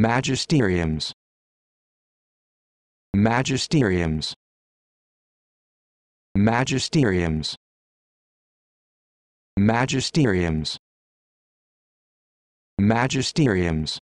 magisteriums magisteriums magisteriums magisteriums magisteriums